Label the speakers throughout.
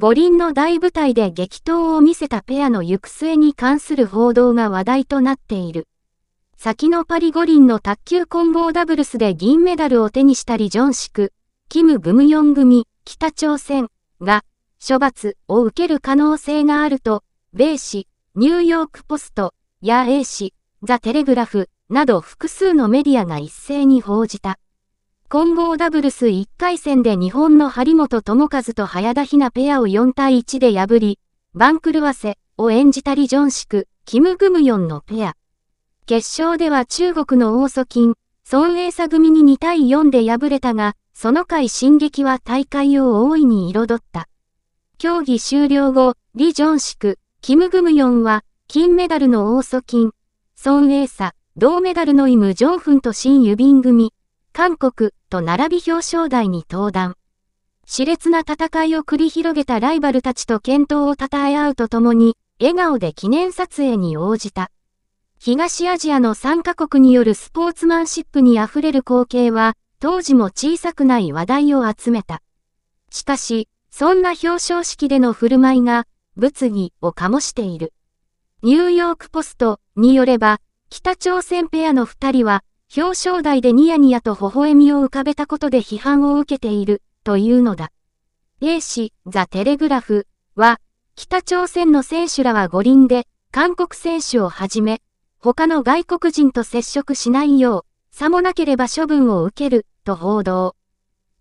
Speaker 1: 五輪の大舞台で激闘を見せたペアの行く末に関する報道が話題となっている。先のパリ五輪の卓球混合ダブルスで銀メダルを手にしたリ・ジョンシク、キム・ブムヨン組、北朝鮮が処罰を受ける可能性があると、米紙、ニューヨークポスト、や英紙、ザ・テレグラフなど複数のメディアが一斉に報じた。混合ダブルス1回戦で日本の張本智和と早田ひなペアを4対1で破り、番狂わせを演じたリ・ジョンシク、キム・グムヨンのペア。決勝では中国の大祖金、孫イ佐組に2対4で敗れたが、その回進撃は大会を大いに彩った。競技終了後、リ・ジョンシク、キム・グムヨンは、金メダルの大祖金、孫イ佐、銅メダルのイム・ジョンフンと新ユビン組、韓国と並び表彰台に登壇。熾烈な戦いを繰り広げたライバルたちと健闘を称え合うとともに、笑顔で記念撮影に応じた。東アジアの3カ国によるスポーツマンシップに溢れる光景は、当時も小さくない話題を集めた。しかし、そんな表彰式での振る舞いが、物議を醸している。ニューヨークポストによれば、北朝鮮ペアの2人は、表彰台でニヤニヤと微笑みを浮かべたことで批判を受けている、というのだ。A 氏、ザ・テレグラフは、北朝鮮の選手らは五輪で、韓国選手をはじめ、他の外国人と接触しないよう、さもなければ処分を受ける、と報道。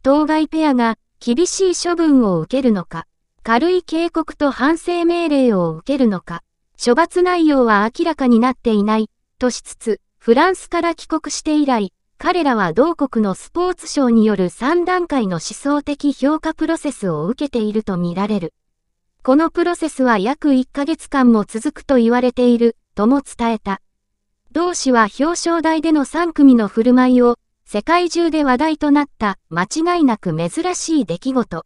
Speaker 1: 当該ペアが、厳しい処分を受けるのか、軽い警告と反省命令を受けるのか、処罰内容は明らかになっていない、としつつ、フランスから帰国して以来、彼らは同国のスポーツ省による3段階の思想的評価プロセスを受けているとみられる。このプロセスは約1ヶ月間も続くと言われている、とも伝えた。同氏は表彰台での3組の振る舞いを、世界中で話題となった、間違いなく珍しい出来事。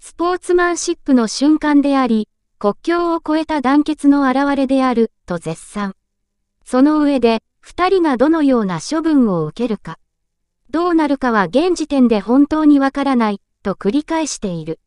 Speaker 1: スポーツマンシップの瞬間であり、国境を越えた団結の表れである、と絶賛。その上で、二人がどのような処分を受けるか、どうなるかは現時点で本当にわからない、と繰り返している。